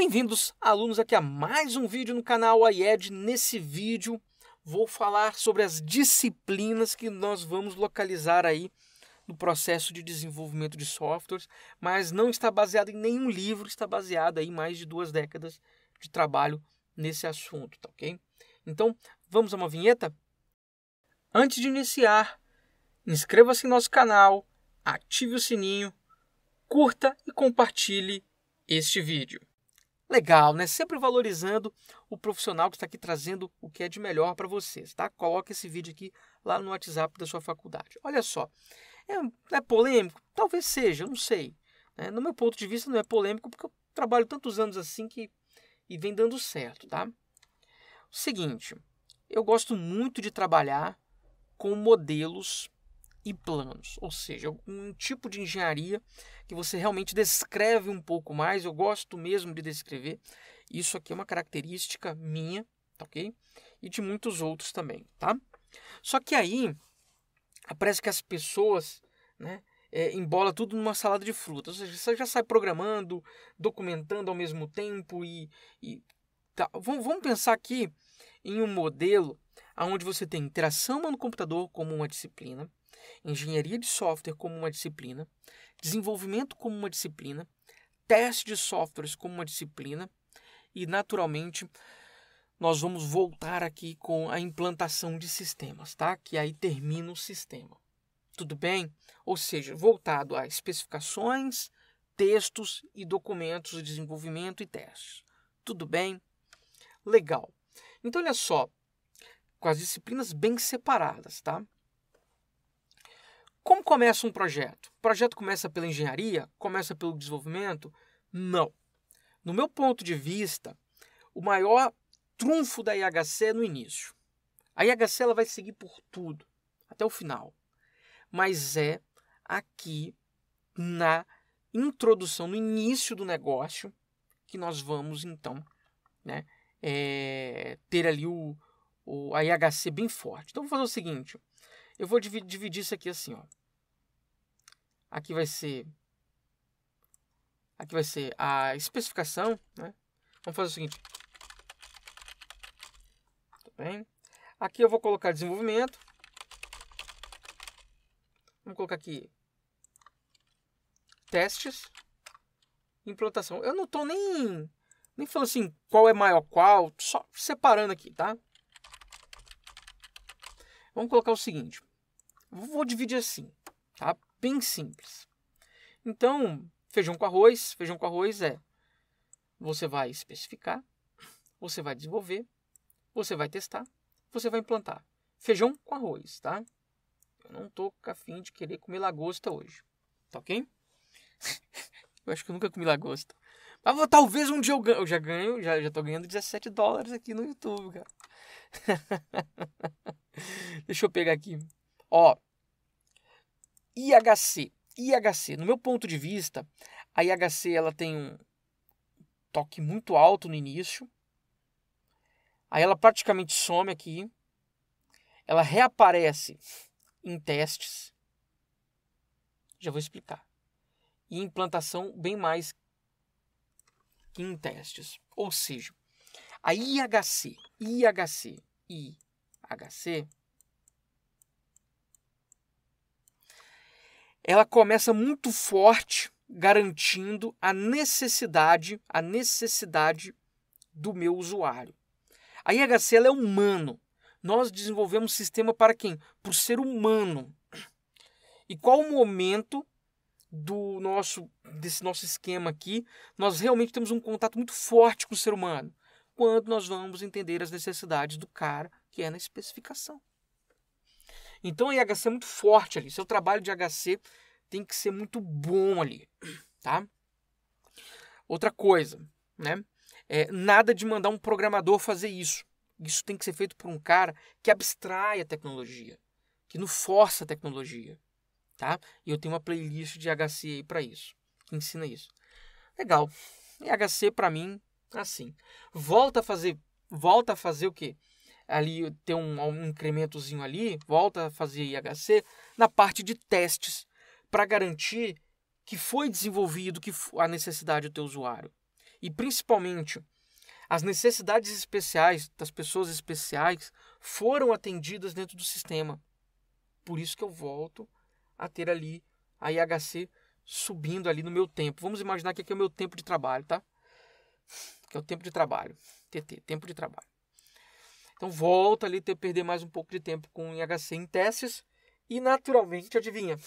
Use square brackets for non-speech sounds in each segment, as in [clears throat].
Bem-vindos, alunos, aqui a mais um vídeo no canal AIED. Nesse vídeo vou falar sobre as disciplinas que nós vamos localizar aí no processo de desenvolvimento de softwares, mas não está baseado em nenhum livro, está baseado aí em mais de duas décadas de trabalho nesse assunto, tá ok? Então, vamos a uma vinheta? Antes de iniciar, inscreva-se em nosso canal, ative o sininho, curta e compartilhe este vídeo. Legal, né? Sempre valorizando o profissional que está aqui trazendo o que é de melhor para vocês, tá? Coloca esse vídeo aqui lá no WhatsApp da sua faculdade. Olha só, é, é polêmico? Talvez seja, não sei. Né? No meu ponto de vista, não é polêmico porque eu trabalho tantos anos assim que e vem dando certo, tá? Seguinte, eu gosto muito de trabalhar com modelos e planos, ou seja, um tipo de engenharia que você realmente descreve um pouco mais. Eu gosto mesmo de descrever. Isso aqui é uma característica minha, tá ok? E de muitos outros também, tá? Só que aí parece que as pessoas, né? É, embola tudo numa salada de frutas. Ou seja, você já sai programando, documentando ao mesmo tempo e. e tá. vamos, vamos pensar aqui em um modelo onde você tem interação no computador como uma disciplina, engenharia de software como uma disciplina, desenvolvimento como uma disciplina, teste de softwares como uma disciplina e, naturalmente, nós vamos voltar aqui com a implantação de sistemas, tá? Que aí termina o sistema. Tudo bem? Ou seja, voltado a especificações, textos e documentos de desenvolvimento e testes. Tudo bem? Legal. Então, olha só, com as disciplinas bem separadas, tá? Como começa um projeto? O projeto começa pela engenharia? Começa pelo desenvolvimento? Não. No meu ponto de vista, o maior trunfo da IHC é no início. A IHC ela vai seguir por tudo, até o final. Mas é aqui na introdução, no início do negócio, que nós vamos então né, é, ter ali o, o, a IHC bem forte. Então, vou fazer o seguinte: eu vou dividir, dividir isso aqui assim. Ó. Aqui vai ser aqui vai ser a especificação, né? Vamos fazer o seguinte. Tá bem? Aqui eu vou colocar desenvolvimento. Vamos colocar aqui testes, implantação. Eu não estou nem nem falando assim qual é maior qual, só separando aqui, tá? Vamos colocar o seguinte. Vou dividir assim, tá? bem simples. Então, feijão com arroz, feijão com arroz é você vai especificar, você vai desenvolver, você vai testar, você vai implantar. Feijão com arroz, tá? Eu não tô com a de querer comer lagosta hoje, tá ok? [laughs] eu acho que eu nunca comi lagosta. Mas vou, talvez um dia eu ganho. Eu já ganho, já, já tô ganhando 17 dólares aqui no YouTube, cara. [laughs] Deixa eu pegar aqui. Ó, IHC. IHC, no meu ponto de vista, a IHC ela tem um toque muito alto no início. Aí ela praticamente some aqui. Ela reaparece em testes. Já vou explicar. E implantação bem mais que em testes. Ou seja, a IHC, IHC, IHC ela começa muito forte, garantindo a necessidade, a necessidade do meu usuário. A IHC é humano. Nós desenvolvemos sistema para quem? por ser humano. E qual o momento do nosso desse nosso esquema aqui? Nós realmente temos um contato muito forte com o ser humano quando nós vamos entender as necessidades do cara que é na especificação. Então a IHC é muito forte ali. Seu trabalho de HC tem que ser muito bom ali, [clears throat] tá? Outra coisa, né? É, nada de mandar um programador fazer isso. Isso tem que ser feito por um cara que abstrai a tecnologia, que não força a tecnologia, tá? E eu tenho uma playlist de HC aí para isso, que ensina isso. Legal. E HC para mim, assim. Volta a fazer, volta a fazer o quê? ali ter um, um incrementozinho ali, volta a fazer IHC, na parte de testes, para garantir que foi desenvolvido que a necessidade do teu usuário. E principalmente, as necessidades especiais das pessoas especiais foram atendidas dentro do sistema. Por isso que eu volto a ter ali a IHC subindo ali no meu tempo. Vamos imaginar que aqui é o meu tempo de trabalho, tá? Que é o tempo de trabalho, TT, tempo de trabalho. Então volta ali ter perder mais um pouco de tempo com IHC em testes e naturalmente, adivinha?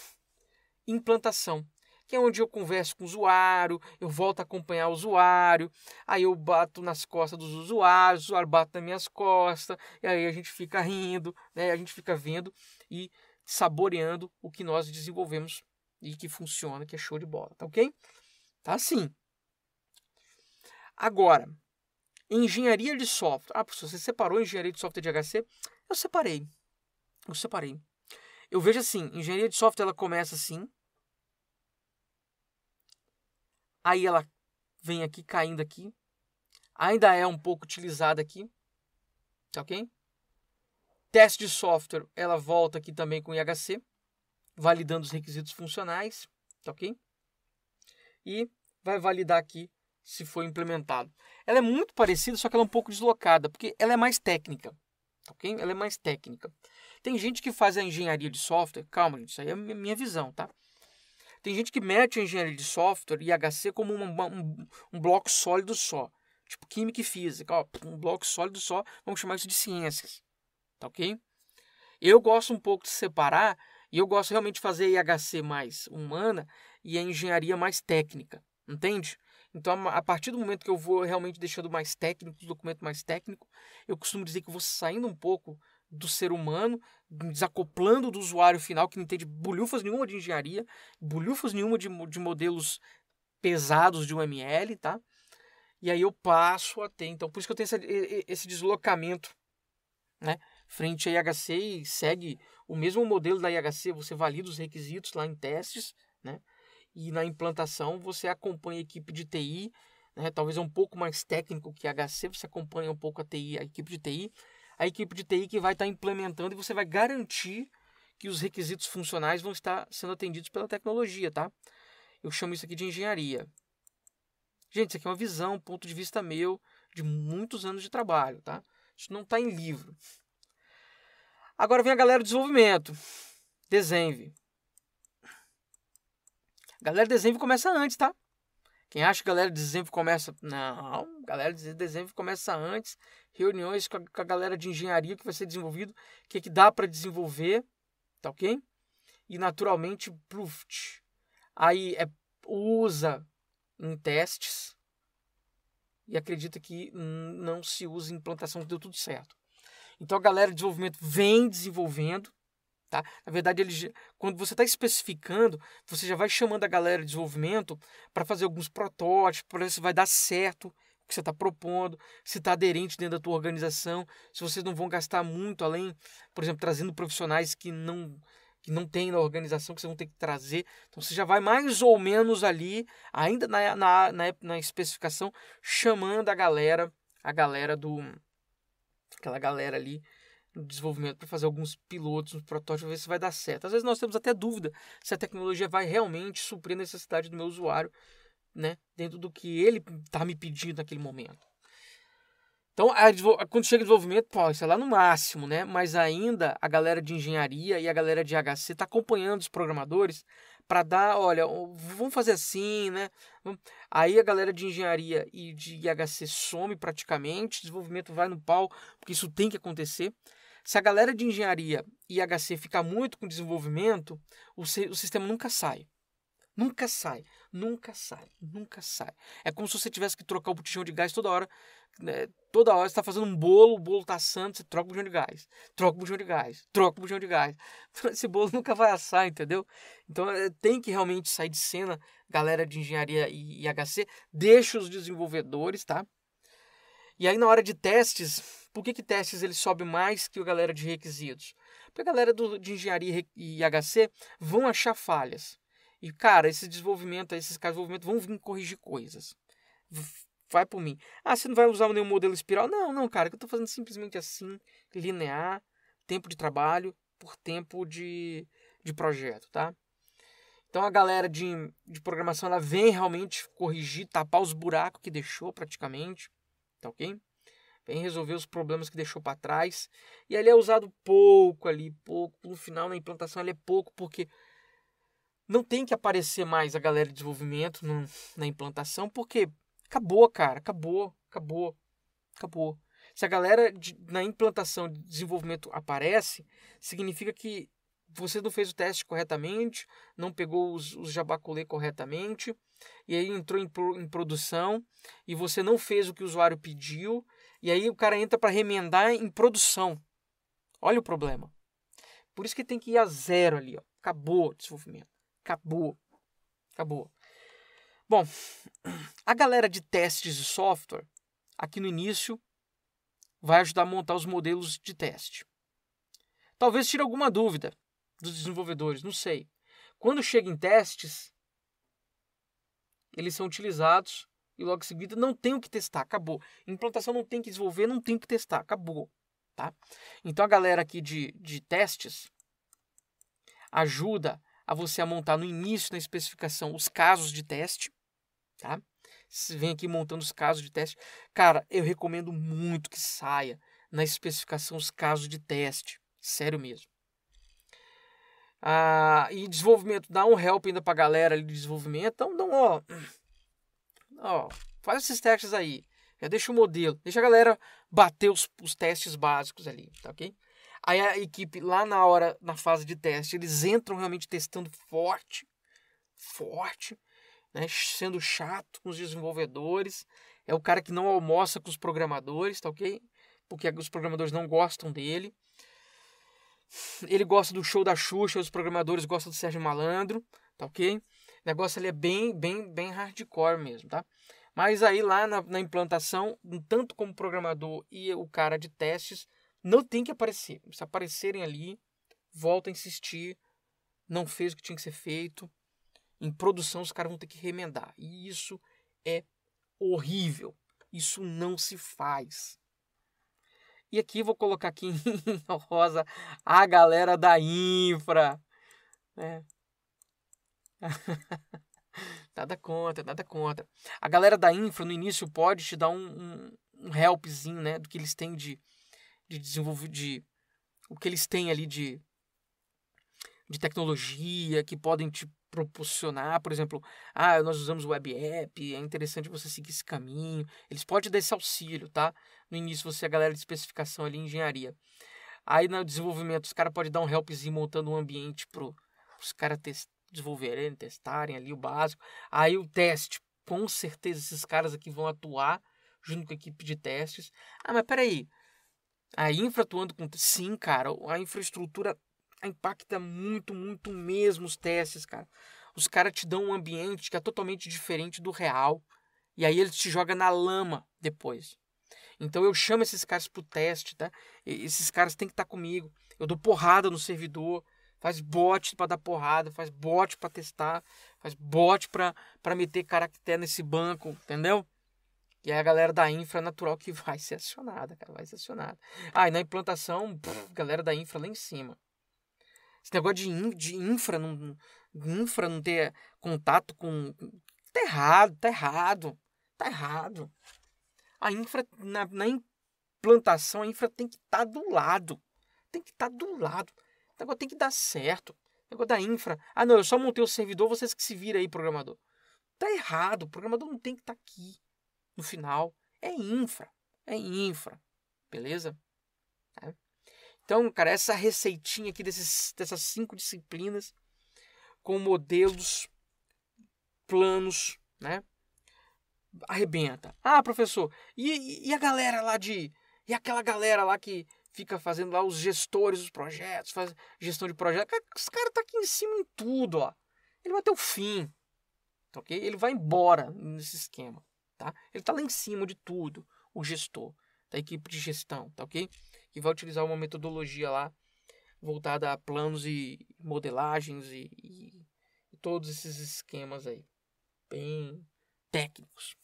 Implantação. Que é onde eu converso com o usuário, eu volto a acompanhar o usuário, aí eu bato nas costas dos usuários, o usuário bate nas minhas costas, e aí a gente fica rindo, né? a gente fica vendo e saboreando o que nós desenvolvemos e que funciona, que é show de bola, tá ok? Tá assim. Agora, Engenharia de software. Ah, professor, você separou engenharia de software de HC? Eu separei. Eu separei. Eu vejo assim, engenharia de software ela começa assim. Aí ela vem aqui caindo aqui. Ainda é um pouco utilizada aqui. Tá OK? Teste de software, ela volta aqui também com IHC, validando os requisitos funcionais, tá OK? E vai validar aqui se for implementado. Ela é muito parecida, só que ela é um pouco deslocada, porque ela é mais técnica. Tá ok? Ela é mais técnica. Tem gente que faz a engenharia de software, calma, gente, isso aí é minha visão, tá? Tem gente que mete a engenharia de software e HC como um, um, um bloco sólido só. Tipo química e física, ó, um bloco sólido só, vamos chamar isso de ciências. Tá ok? Eu gosto um pouco de separar e eu gosto realmente de fazer a IHC mais humana e a engenharia mais técnica, entende? Então, a partir do momento que eu vou realmente deixando mais técnico, o documento mais técnico, eu costumo dizer que eu vou saindo um pouco do ser humano, desacoplando do usuário final que não entende bolhufas nenhuma de engenharia, bolhufas nenhuma de, de modelos pesados de UML, tá? E aí eu passo a ter, então, por isso que eu tenho esse, esse deslocamento, né? Frente à IHC e segue o mesmo modelo da IHC, você valida os requisitos lá em testes, né? e na implantação você acompanha a equipe de TI, né? talvez um pouco mais técnico que HC, você acompanha um pouco a TI, a equipe de TI, a equipe de TI que vai estar tá implementando e você vai garantir que os requisitos funcionais vão estar sendo atendidos pela tecnologia, tá? Eu chamo isso aqui de engenharia. Gente, isso aqui é uma visão, um ponto de vista meu de muitos anos de trabalho, tá? Isso não está em livro. Agora vem a galera do desenvolvimento, desenve. Galera de dezembro começa antes, tá? Quem acha que galera de dezembro começa. Não, galera de dezembro começa antes. Reuniões com a, com a galera de engenharia que vai ser desenvolvido, o que, que dá para desenvolver, tá ok? E naturalmente, proofed. Aí é, usa em testes e acredita que não se usa em implantação, que deu tudo certo. Então a galera de desenvolvimento vem desenvolvendo, Tá? Na verdade, ele, quando você está especificando, você já vai chamando a galera de desenvolvimento para fazer alguns protótipos, para ver se vai dar certo o que você está propondo, se está aderente dentro da tua organização, se vocês não vão gastar muito além, por exemplo, trazendo profissionais que não que não tem na organização, que vocês vão ter que trazer. Então você já vai mais ou menos ali, ainda na, na, na, na especificação, chamando a galera, a galera do. aquela galera ali no desenvolvimento para fazer alguns pilotos, uns protótipos, ver se vai dar certo. Às vezes nós temos até dúvida se a tecnologia vai realmente suprir a necessidade do meu usuário, né, dentro do que ele está me pedindo naquele momento. Então, a, quando chega o desenvolvimento, pô, isso é lá no máximo, né? Mas ainda a galera de engenharia e a galera de HC está acompanhando os programadores para dar, olha, vamos fazer assim, né? Aí a galera de engenharia e de IHC some praticamente, desenvolvimento vai no pau, porque isso tem que acontecer. Se a galera de engenharia e HC ficar muito com desenvolvimento, o, o sistema nunca sai. Nunca sai, nunca sai, nunca sai. É como se você tivesse que trocar o botijão de gás toda hora. Né? Toda hora você está fazendo um bolo, o bolo está assando, você troca o botijão de gás, troca o botijão de gás, troca o botijão de gás. [laughs] Esse bolo nunca vai assar, entendeu? Então eh, tem que realmente sair de cena, galera de engenharia e, e HC, deixa os desenvolvedores, tá? E aí na hora de testes, por que, que testes ele sobe mais que a galera de requisitos? Porque a galera do, de engenharia e HC vão achar falhas. E, cara, esse desenvolvimento, esses casos de desenvolvimento vão vir corrigir coisas. Vai por mim. Ah, você não vai usar nenhum modelo espiral? Não, não, cara, que eu estou fazendo é simplesmente assim, linear, tempo de trabalho por tempo de, de projeto, tá? Então a galera de, de programação ela vem realmente corrigir, tapar os buracos que deixou praticamente, tá ok? vem resolver os problemas que deixou para trás. E ele é usado pouco ali, pouco. No final, na implantação, ele é pouco, porque não tem que aparecer mais a galera de desenvolvimento no, na implantação, porque acabou, cara, acabou, acabou, acabou. Se a galera de, na implantação de desenvolvimento aparece, significa que você não fez o teste corretamente, não pegou os, os jabaculê corretamente, e aí entrou em, pro, em produção e você não fez o que o usuário pediu, e aí o cara entra para remendar em produção. Olha o problema. Por isso que tem que ir a zero ali, ó. Acabou o desenvolvimento. Acabou. Acabou. Bom, [clears throat] a galera de testes de software, aqui no início, vai ajudar a montar os modelos de teste. Talvez tire alguma dúvida dos desenvolvedores, não sei. Quando chega em testes, eles são utilizados e logo em seguida não tem o que testar, acabou. Implantação não tem que desenvolver, não tem que testar, acabou. Tá? Então a galera aqui de, de testes ajuda a você a montar no início na especificação os casos de teste, tá? Você vem aqui montando os casos de teste. Cara, eu recomendo muito que saia na especificação os casos de teste, sério mesmo. Ah, e desenvolvimento, dá um help ainda pra galera ali de desenvolvimento. Então, dá um, ó, Ó, faz esses testes aí. Já deixa o modelo, deixa a galera bater os, os testes básicos ali, tá ok? Aí a equipe, lá na hora, na fase de teste, eles entram realmente testando forte, forte, né? Sendo chato com os desenvolvedores. É o cara que não almoça com os programadores, tá ok? Porque os programadores não gostam dele. Ele gosta do show da Xuxa, os programadores gostam do Sérgio Malandro, tá ok? O negócio ali é bem, bem, bem hardcore mesmo, tá? Mas aí lá na, na implantação, tanto como programador e o cara de testes, não tem que aparecer. Se aparecerem ali, volta a insistir, não fez o que tinha que ser feito. Em produção, os caras vão ter que remendar. E isso é horrível. Isso não se faz. E aqui vou colocar aqui [laughs] em rosa a galera da infra. Né? [laughs] nada contra, nada contra. A galera da infra no início pode te dar um, um, um helpzinho, né? Do que eles têm de, de desenvolver, de o que eles têm ali de, de tecnologia que podem te proporcionar, por exemplo, ah, nós usamos web app, é interessante você seguir esse caminho. Eles podem dar esse auxílio, tá? No início você é a galera de especificação ali, engenharia. Aí no desenvolvimento os caras podem dar um helpzinho montando um ambiente pro os caras desenvolverem, testarem ali o básico. Aí o teste, com certeza esses caras aqui vão atuar junto com a equipe de testes. Ah, mas peraí, a infra atuando com. Sim, cara, a infraestrutura impacta muito, muito mesmo os testes, cara. Os caras te dão um ambiente que é totalmente diferente do real. E aí eles te jogam na lama depois. Então eu chamo esses caras pro teste, tá? E esses caras têm que estar tá comigo. Eu dou porrada no servidor faz bot para dar porrada, faz bot para testar, faz bot para meter caractere nesse banco, entendeu? E aí a galera da infra natural que [laughs] vai ser acionada, cara, vai ser acionada. Ah, e na implantação, pff, galera da infra lá em cima. Esse negócio de, in, de infra, não, infra não ter contato com. Tá errado, tá errado. Tá errado. A infra, na, na implantação, a infra tem que estar tá do lado. Tem que estar tá do lado. O negócio tem que dar certo. O negócio da infra. Ah, não, eu só montei o servidor, vocês que se viram aí, programador. Tá errado. O programador não tem que estar tá aqui no final. É infra. É infra. Beleza? É. Então, cara, essa receitinha aqui desses, dessas cinco disciplinas com modelos, planos, né? Arrebenta. Ah, professor, e, e a galera lá de. E aquela galera lá que, fica fazendo lá os gestores dos projetos, faz gestão de projeto. Os esse cara tá aqui em cima em tudo, ó. Ele vai ter o fim, tá ok? Ele vai embora nesse esquema, tá? Ele tá lá em cima de tudo, o gestor da equipe de gestão, tá ok? Que vai utilizar uma metodologia lá voltada a planos e modelagens e, e, e todos esses esquemas aí, bem técnicos.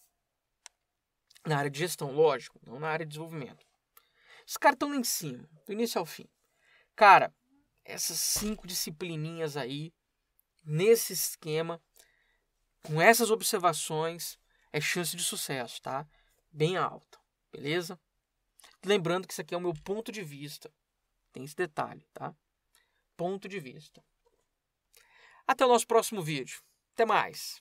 Na área de gestão, lógico, não na área de desenvolvimento. Os caras estão lá em cima, do início ao fim. Cara, essas cinco disciplininhas aí, nesse esquema, com essas observações, é chance de sucesso, tá? Bem alta, beleza? Lembrando que isso aqui é o meu ponto de vista. Tem esse detalhe, tá? Ponto de vista. Até o nosso próximo vídeo. Até mais!